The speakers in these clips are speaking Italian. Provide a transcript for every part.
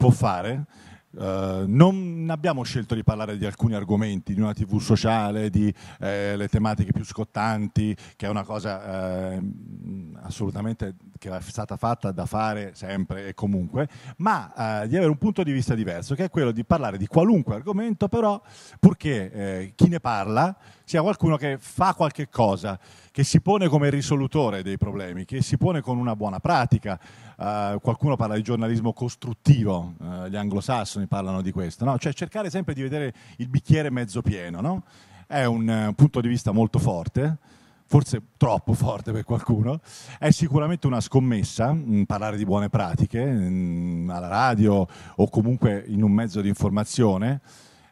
può fare. Uh, non abbiamo scelto di parlare di alcuni argomenti, di una tv sociale, di eh, le tematiche più scottanti, che è una cosa eh, assolutamente che è stata fatta da fare sempre e comunque, ma eh, di avere un punto di vista diverso, che è quello di parlare di qualunque argomento, però purché eh, chi ne parla sia qualcuno che fa qualche cosa, che si pone come risolutore dei problemi, che si pone con una buona pratica. Eh, qualcuno parla di giornalismo costruttivo, eh, gli anglosassoni parlano di questo, no? cioè cercare sempre di vedere il bicchiere mezzo pieno, no? è un eh, punto di vista molto forte forse troppo forte per qualcuno, è sicuramente una scommessa mh, mm, parlare di buone pratiche mh, mm, alla radio o comunque in un mezzo di informazione.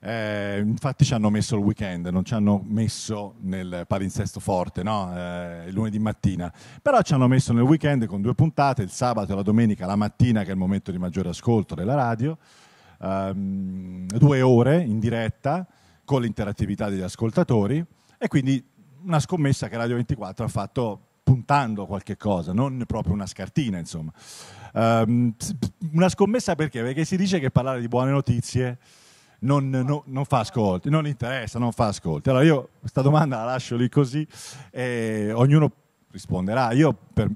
Eh, infatti ci hanno messo il weekend, non ci hanno messo nel palinsesto forte, no? eh, lunedì mattina, però ci hanno messo nel weekend con due puntate, il sabato e la domenica, la mattina che è il momento di maggiore ascolto della radio, ehm, due ore in diretta con l'interattività degli ascoltatori e quindi una scommessa che Radio 24 ha fatto puntando a qualche cosa, non proprio una scartina, insomma. Um, una scommessa perché? Perché si dice che parlare di buone notizie non, no, non, fa ascolti, non interessa, non fa ascolti. Allora io questa domanda la lascio lì così e ognuno risponderà. Io per,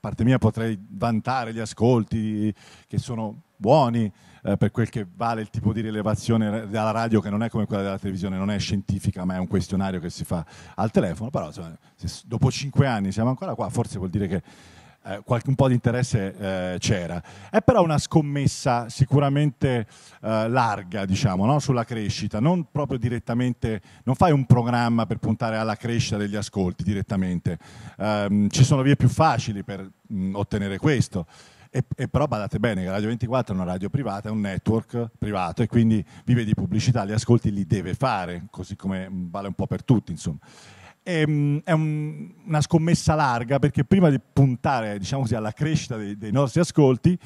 parte mia potrei vantare gli ascolti che sono buoni eh, per quel che vale il tipo di rilevazione della radio che non è come quella della televisione, non è scientifica ma è un questionario che si fa al telefono, però insomma, se dopo cinque anni siamo ancora qua forse vuol dire che eh, qualche, un po' di interesse eh, c'era. È però una scommessa sicuramente eh, larga, diciamo, no? sulla crescita, non proprio direttamente, non fai un programma per puntare alla crescita degli ascolti direttamente, ehm, ci sono vie più facili per mh, ottenere questo. E, e, però badate bene che Radio 24 è una radio privata, è un network privato e quindi vive di pubblicità, gli ascolti li deve fare, così come vale un po' per tutti, insomma è, ehm, è un, una scommessa larga perché prima di puntare diciamo così, alla crescita dei, dei, nostri ascolti,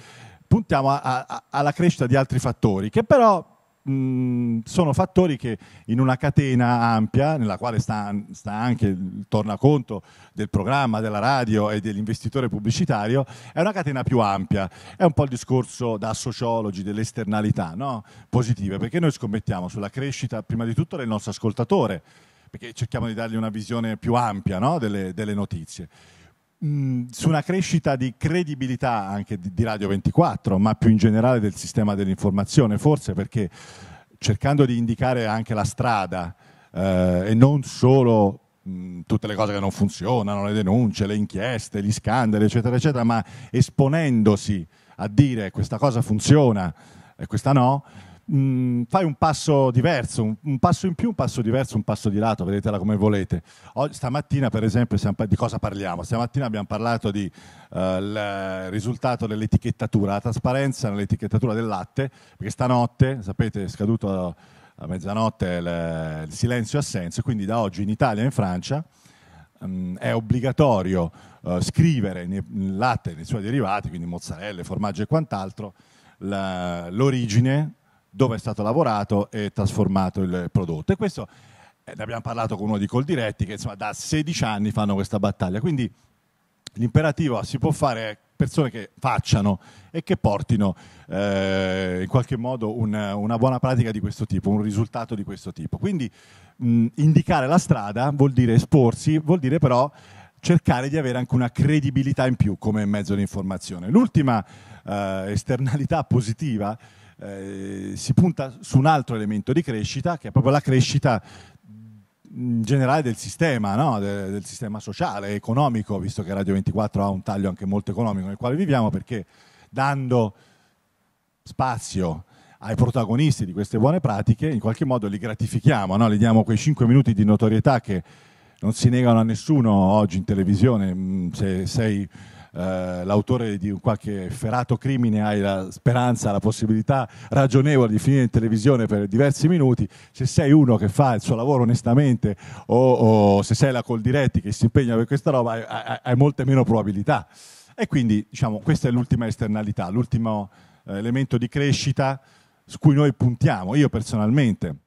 puntiamo a, a, alla crescita di altri fattori che però mh, sono fattori che in una catena ampia, nella quale sta, sta, anche il tornaconto del programma, della radio e dell'investitore pubblicitario, è una catena più ampia. È un po' il discorso da sociologi delle esternalità no? positive, perché noi scommettiamo sulla crescita prima di tutto del nostro ascoltatore perché cerchiamo di dargli una visione più ampia no? delle, delle, notizie, mm, su una crescita di credibilità anche di, di Radio 24, ma più in generale del sistema dell'informazione, forse perché cercando di indicare anche la strada eh, e non solo mm, tutte le cose che non funzionano, le denunce, le inchieste, gli scandali, eccetera, eccetera, ma esponendosi a dire questa cosa funziona e questa no, mh, mm, fai un passo diverso, un, un, passo in più, un passo diverso, un passo di lato, vedetela come volete. Oggi, stamattina, per esempio, siamo, di cosa parliamo? Stamattina abbiamo parlato del eh, risultato dell'etichettatura, la trasparenza nell'etichettatura del latte, perché stanotte, sapete, è scaduto a mezzanotte il, il silenzio assenso, quindi da oggi in Italia e in Francia mh, mm, è obbligatorio eh, scrivere nel latte e nei suoi derivati, quindi mozzarella, formaggio e quant'altro, la, l'origine dove è stato lavorato e trasformato il prodotto. E questo eh, ne abbiamo parlato con uno di Coldiretti che insomma, da 16 anni fanno questa battaglia. Quindi l'imperativo si può fare persone che facciano e che portino eh, in qualche modo un, una buona pratica di questo tipo, un risultato di questo tipo. Quindi mh, indicare la strada vuol dire esporsi, vuol dire però cercare di avere anche una credibilità in più come mezzo di informazione. L'ultima eh, esternalità positiva eh, si punta su un altro elemento di crescita che è proprio la crescita in generale del sistema, no? De, del sistema sociale, economico, visto che Radio 24 ha un taglio anche molto economico nel quale viviamo, perché dando spazio ai protagonisti di queste buone pratiche, in qualche modo li gratifichiamo, no? li diamo quei 5 minuti di notorietà che non si negano a nessuno oggi in televisione, se sei eh, l'autore di un qualche ferato crimine hai la speranza, la possibilità ragionevole di finire in televisione per diversi minuti, se sei uno che fa il suo lavoro onestamente o, o se sei la Coldiretti che si impegna per questa roba, hai, hai, hai molte meno probabilità. E quindi diciamo, questa è l'ultima esternalità, l'ultimo eh, elemento di crescita su cui noi puntiamo, io personalmente